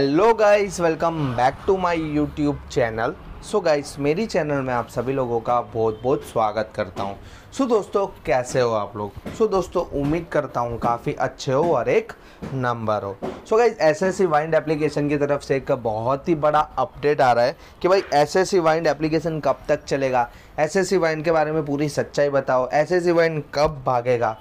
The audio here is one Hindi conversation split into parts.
hello guys welcome back to my YouTube channel so guys मेरी चैनल में आप सभी लोगों का बहुत बहुत स्वागत करता हूँ सो so, दोस्तों कैसे हो आप लोग सो so, दोस्तों उम्मीद करता हूँ काफ़ी अच्छे हो और एक नंबर हो so guys S S C wind application की तरफ से एक बहुत ही बड़ा अपडेट आ रहा है कि भाई S S C wind application कब तक चलेगा एस एस सी वाइंड के बारे में पूरी सच्चाई बताओ एस एस सी वाइंड कब भागेगा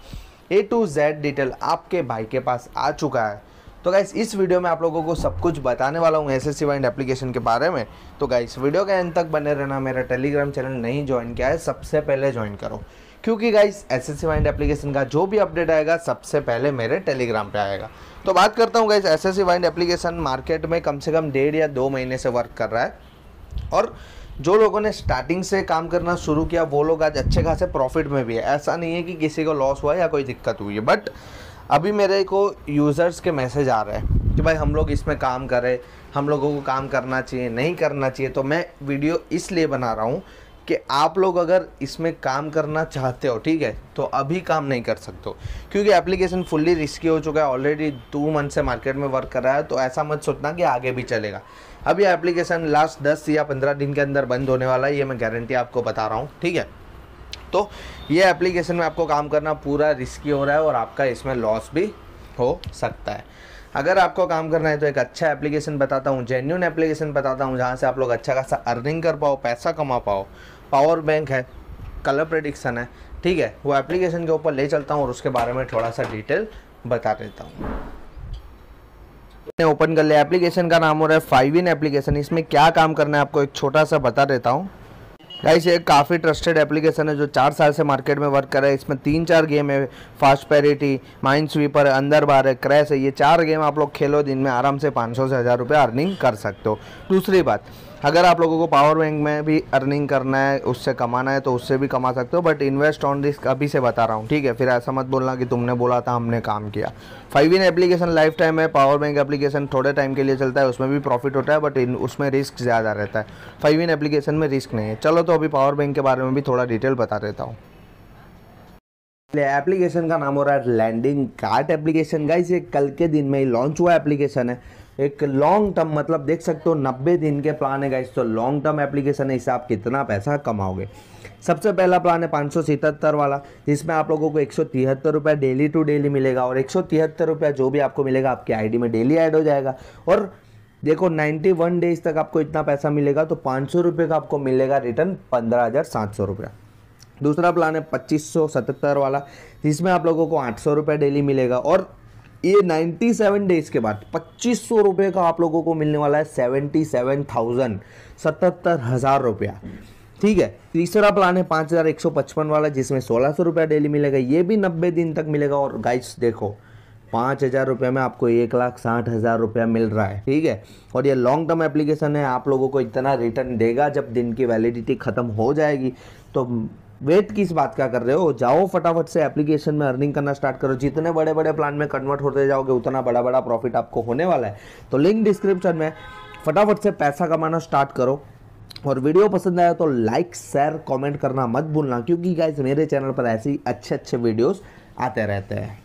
ए टू जेड डिटेल आपके भाई के पास आ चुका है तो गाइस इस वीडियो में आप लोगों को सब कुछ बताने वाला हूँ S S C wind application के बारे में तो गाइस वीडियो के एंड तक बने रहना मेरा टेलीग्राम चैनल नहीं ज्वाइन किया है सबसे पहले ज्वाइन करो क्योंकि guys S S C wind application का जो भी अपडेट आएगा सबसे पहले मेरे टेलीग्राम पर आएगा तो बात करता हूँ guys S S C wind application market में कम से कम डेढ़ या दो महीने से वर्क कर रहा है और जो लोगों ने स्टार्टिंग से काम करना शुरू किया वो लोग आज अच्छे खासे प्रॉफिट में भी है ऐसा नहीं है कि किसी को लॉस हुआ या कोई दिक्कत हुई है बट अभी मेरे को यूज़र्स के मैसेज आ रहे हैं कि भाई हम लोग इसमें काम करें हम लोगों को काम करना चाहिए नहीं करना चाहिए तो मैं वीडियो इसलिए बना रहा हूँ कि आप लोग अगर इसमें काम करना चाहते हो ठीक है तो अभी काम नहीं कर सकते हो क्योंकि एप्लीकेशन फुल्ली रिस्की हो चुका है ऑलरेडी टू मंथ से मार्केट में वर्क कर रहा है तो ऐसा मत सोचना कि आगे भी चलेगा अभी एप्लीकेशन लास्ट दस या पंद्रह दिन के अंदर बंद होने वाला है ये मैं गारंटी आपको बता रहा हूँ ठीक है तो ये एप्लीकेशन में आपको काम करना पूरा रिस्की हो रहा है और आपका इसमें लॉस भी हो सकता है अगर आपको काम करना है तो एक अच्छा एप्लीकेशन बताता हूँ जेन्यून एप्लीकेशन बताता हूँ जहाँ से आप लोग अच्छा खासा अर्निंग कर पाओ पैसा कमा पाओ पावर बैंक है कलर प्रडिक्शन है ठीक है वो एप्लीकेशन के ऊपर ले चलता हूँ और उसके बारे में थोड़ा सा डिटेल बता देता हूँ ओपन कर लिया एप्लीकेशन का नाम हो रहा है फाइव इन एप्लीकेशन इसमें क्या काम करना है आपको एक छोटा सा बता देता हूँ गाइस ये काफ़ी ट्रस्टेड एप्लीकेशन है जो चार साल से मार्केट में वर्क कर रहा है इसमें तीन चार गेम है फास्ट पैरिटी माइंड स्वीपर है अंदर बार है क्रैश है ये चार गेम आप लोग खेलो दिन में आराम से सौ से हज़ार रुपये अर्निंग कर सकते हो दूसरी बात अगर आप लोगों को पावर बैंक में भी अर्निंग करना है उससे कमाना है तो उससे भी कमा सकते हो बट इन्वेस्ट ऑन रिस्क अभी से बता रहा हूँ ठीक है फिर ऐसा मत बोलना कि तुमने बोला था हमने काम किया five in application life time है पावर बैंक एप्लीकेशन थोड़े टाइम के लिए चलता है उसमें भी प्रॉफिट होता है बट उसमें रिस्क ज़्यादा रहता है फाइव इन एप्लीकेशन में रिस्क नहीं है चलो तो अभी पावर बैंक के बारे में भी थोड़ा डिटेल बता देता हूँ एप्लीकेशन का नाम हो रहा है लैंडिंग कार्ट एप्लीकेशन गाइस ये कल के दिन में ही लॉन्च हुआ एप्लीकेशन है एक लॉन्ग टर्म मतलब देख सकते हो नब्बे दिन के प्लान है गाइस तो लॉन्ग टर्म एप्लीकेशन है इससे आप कितना पैसा कमाओगे सबसे पहला प्लान है पाँच वाला जिसमें आप लोगों को एक सौ डेली टू डेली मिलेगा और एक सौ जो भी आपको मिलेगा आपकी आईडी में डेली ऐड हो जाएगा और देखो 91 डेज तक आपको इतना पैसा मिलेगा तो पाँच सौ का आपको मिलेगा रिटर्न पंद्रह हज़ार सात सौ रुपया दूसरा प्लान है पच्चीस सौ सतहत्तर वाला जिसमें आप लोगों को आठ सौ रुपया डेली मिलेगा और ये 97 डेज के बाद पच्चीस सौ रुपये का आप लोगों को मिलने वाला है सेवेंटी सेवन थाउजेंड सतहत्तर हज़ार रुपया ठीक है तीसरा प्लान है पाँच हज़ार एक सौ पचपन वाला जिसमें सोलह सौ रुपया डेली मिलेगा ये भी नब्बे दिन तक मिलेगा और गाइड्स देखो पाँच हज़ार रुपये में आपको एक लाख साठ हज़ार रुपया मिल रहा है ठीक है और ये लॉन्ग टर्म एप्लीकेशन है आप लोगों को इतना रिटर्न देगा जब दिन की वैलिडिटी ख़त्म हो जाएगी तो वेट किस बात का कर रहे हो जाओ फटाफट से एप्लीकेशन में अर्निंग करना स्टार्ट करो जितने बड़े बड़े प्लान में कन्वर्ट होते जाओगे उतना बड़ा बड़ा प्रॉफिट आपको होने वाला है तो लिंक डिस्क्रिप्शन में फटाफट से पैसा कमाना स्टार्ट करो और वीडियो पसंद आया तो लाइक शेयर कॉमेंट करना मत भूलना क्योंकि गाइज मेरे चैनल पर ही अच्छे अच्छे वीडियोज़ आते रहते हैं